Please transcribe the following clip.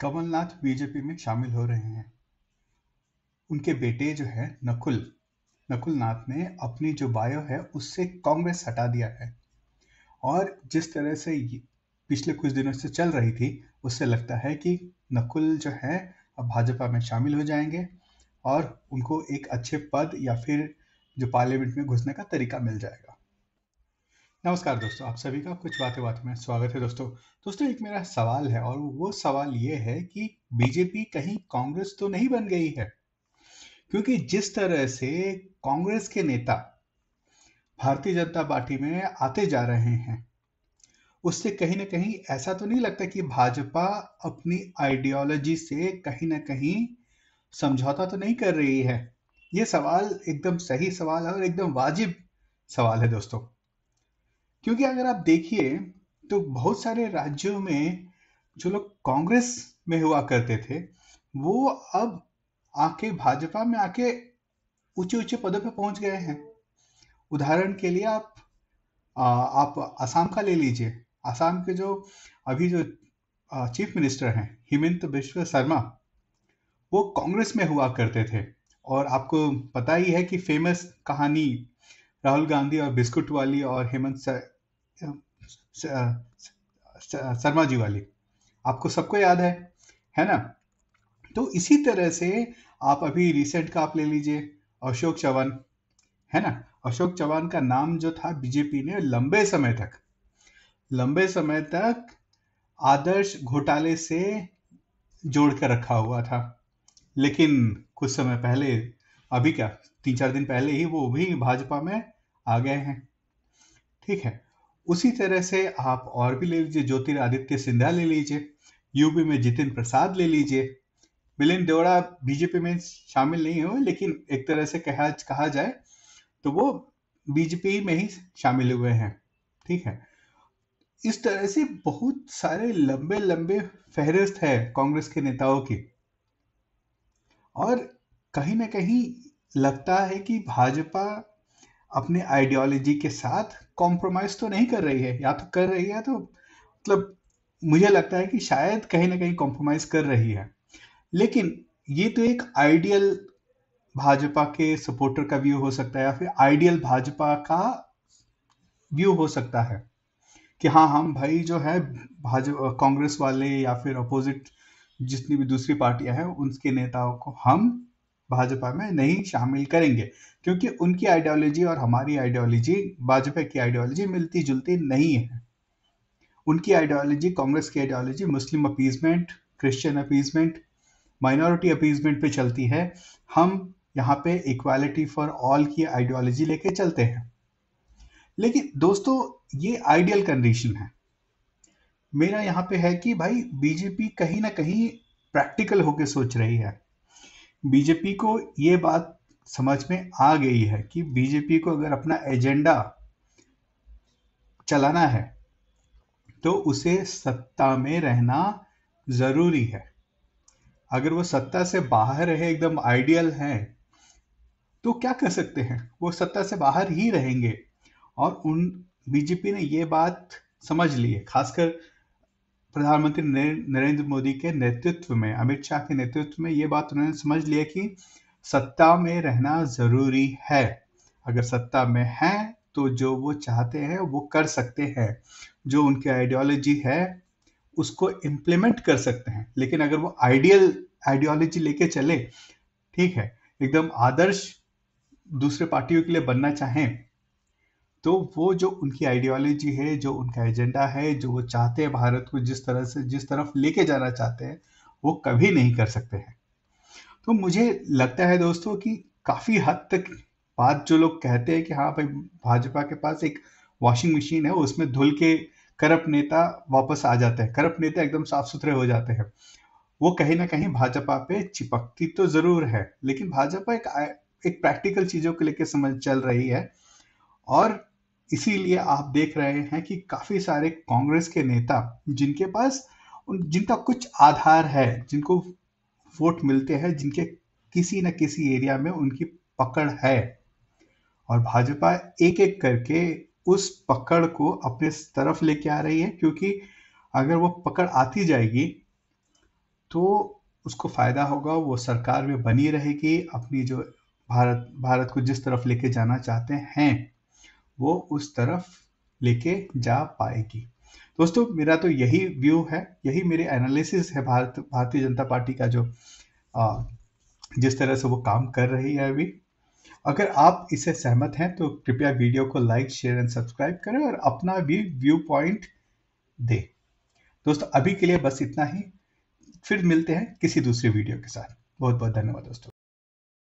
Kamal Nath BJP में शामिल हो रहे हैं उनके बेटे जो है नकुल नकुल नाथ ने अपनी जो बायो है उससे कांग्रेस हटा दिया है और जिस तरह से पिछले कुछ दिनों से चल रही थी उससे लगता है कि नकुल जो है अब भाजपा में शामिल हो जाएंगे और उनको एक अच्छे पद या फिर जो पार्लियामेंट में घुसने का तरीका मिल जाएगा नमस्कार दोस्तों आप सभी का कुछ बातें बातें में स्वागत है दोस्तों दोस्तों एक मेरा सवाल है और वो सवाल ये है कि बीजेपी कहीं कांग्रेस तो नहीं बन गई है क्योंकि जिस तरह से कांग्रेस के नेता भारतीय जनता पार्टी में आते जा रहे हैं उससे कहीं ना कहीं ऐसा तो नहीं लगता कि भाजपा अपनी आइडियोलॉजी से कहीं ना कहीं समझौता तो नहीं कर रही है ये सवाल एकदम सही सवाल है और एकदम वाजिब सवाल है दोस्तों क्योंकि अगर आप देखिए तो बहुत सारे राज्यों में जो लोग कांग्रेस में हुआ करते थे वो अब आके भाजपा में आके ऊंचे ऊंचे पदों पर पहुंच गए हैं उदाहरण के लिए आप आ, आप असम का ले लीजिए असम के जो अभी जो आ, चीफ मिनिस्टर हैं हिमंत बिश्व शर्मा वो कांग्रेस में हुआ करते थे और आपको पता ही है कि फेमस कहानी राहुल गांधी और बिस्कुट वाली और हेमंत शर्मा जी वाली आपको सबको याद है है ना तो इसी तरह से आप अभी रिसेंट का आप ले लीजिए अशोक चौहान है ना अशोक चौहान का नाम जो था बीजेपी ने लंबे समय तक लंबे समय तक आदर्श घोटाले से जोड़ कर रखा हुआ था लेकिन कुछ समय पहले अभी क्या तीन चार दिन पहले ही वो भी भाजपा में आ गए हैं ठीक है उसी तरह से आप और भी ले लीजिए ज्योतिरादित्य सिंधिया ले लीजिए यूपी में जितिन प्रसाद ले लीजिए मिलिंद देवड़ा बीजेपी में शामिल नहीं हुए लेकिन एक तरह से कहा कहा जाए तो वो बीजेपी में ही शामिल हुए हैं ठीक है इस तरह से बहुत सारे लंबे लंबे फहरिस्त है कांग्रेस के नेताओं की और कहीं ना कहीं लगता है कि भाजपा अपने आइडियोलॉजी के साथ कॉम्प्रोमाइज तो नहीं कर रही है या तो कर रही है तो मतलब मुझे लगता है कि शायद कहीं ना कहीं कॉम्प्रोमाइज कर रही है लेकिन ये तो एक आइडियल भाजपा के सपोर्टर का व्यू हो सकता है या फिर आइडियल भाजपा का व्यू हो सकता है कि हाँ हम भाई जो है भाजपा कांग्रेस वाले या फिर अपोजिट जितनी भी दूसरी पार्टियां हैं उनके नेताओं को हम भाजपा में नहीं शामिल करेंगे क्योंकि उनकी आइडियोलॉजी और हमारी आइडियोलॉजी भाजपा की आइडियोलॉजी मिलती जुलती नहीं है उनकी आइडियोलॉजी कांग्रेस की ideology Muslim appeasement Christian appeasement minority appeasement पे चलती है हम यहाँ पे इक्वालिटी फॉर ऑल की आइडियोलॉजी लेके चलते हैं लेकिन दोस्तों ये आइडियल कंडीशन है मेरा यहाँ पे है कि भाई बीजेपी कहीं ना कहीं प्रैक्टिकल होके सोच रही है बीजेपी को ये बात समझ में आ गई है कि बीजेपी को अगर अपना एजेंडा चलाना है तो उसे सत्ता में रहना ज़रूरी है अगर वो सत्ता से बाहर रहे एकदम आइडियल है तो क्या कर सकते हैं वो सत्ता से बाहर ही रहेंगे और उन बीजेपी ने ये बात समझ ली है खासकर प्रधानमंत्री नरेंद्र मोदी के नेतृत्व में अमित शाह के नेतृत्व में ये बात उन्होंने समझ लिया कि सत्ता में रहना जरूरी है अगर सत्ता में है तो जो वो चाहते हैं वो कर सकते हैं जो उनकी आइडियोलॉजी है उसको इम्प्लीमेंट कर सकते हैं लेकिन अगर वो आइडियल आइडियोलॉजी लेके चले ठीक है एकदम आदर्श दूसरे पार्टियों के लिए बनना चाहें तो वो जो उनकी आइडियोलॉजी है जो उनका एजेंडा है जो वो चाहते हैं भारत को जिस तरह से जिस तरफ लेके जाना चाहते हैं वो कभी नहीं कर सकते हैं तो मुझे लगता है दोस्तों कि काफ़ी हद तक बात जो लोग कहते हैं कि हाँ भाई भाजपा के पास एक वॉशिंग मशीन है उसमें धुल के करप्ट नेता वापस आ जाते हैं करप्ट नेता एकदम साफ सुथरे हो जाते हैं वो कहीं ना कहीं भाजपा पे चिपकती तो ज़रूर है लेकिन भाजपा एक एक प्रैक्टिकल चीज़ों को लेकर समझ चल रही है और इसीलिए आप देख रहे हैं कि काफ़ी सारे कांग्रेस के नेता जिनके पास जिनका कुछ आधार है जिनको वोट मिलते हैं जिनके किसी न किसी एरिया में उनकी पकड़ है और भाजपा एक एक करके उस पकड़ को अपने तरफ लेके आ रही है क्योंकि अगर वो पकड़ आती जाएगी तो उसको फायदा होगा वो सरकार में बनी रहेगी अपनी जो भारत भारत को जिस तरफ लेके जाना चाहते हैं वो उस तरफ लेके जा पाएगी दोस्तों मेरा तो यही व्यू है यही मेरे एनालिसिस है भारत भारतीय जनता पार्टी का जो आ, जिस तरह से वो काम कर रही है अभी अगर आप इसे सहमत हैं तो कृपया वीडियो को लाइक शेयर एंड सब्सक्राइब करें और अपना भी व्यू पॉइंट दें दोस्तों अभी के लिए बस इतना ही फिर मिलते हैं किसी दूसरे वीडियो के साथ बहुत बहुत धन्यवाद दोस्तों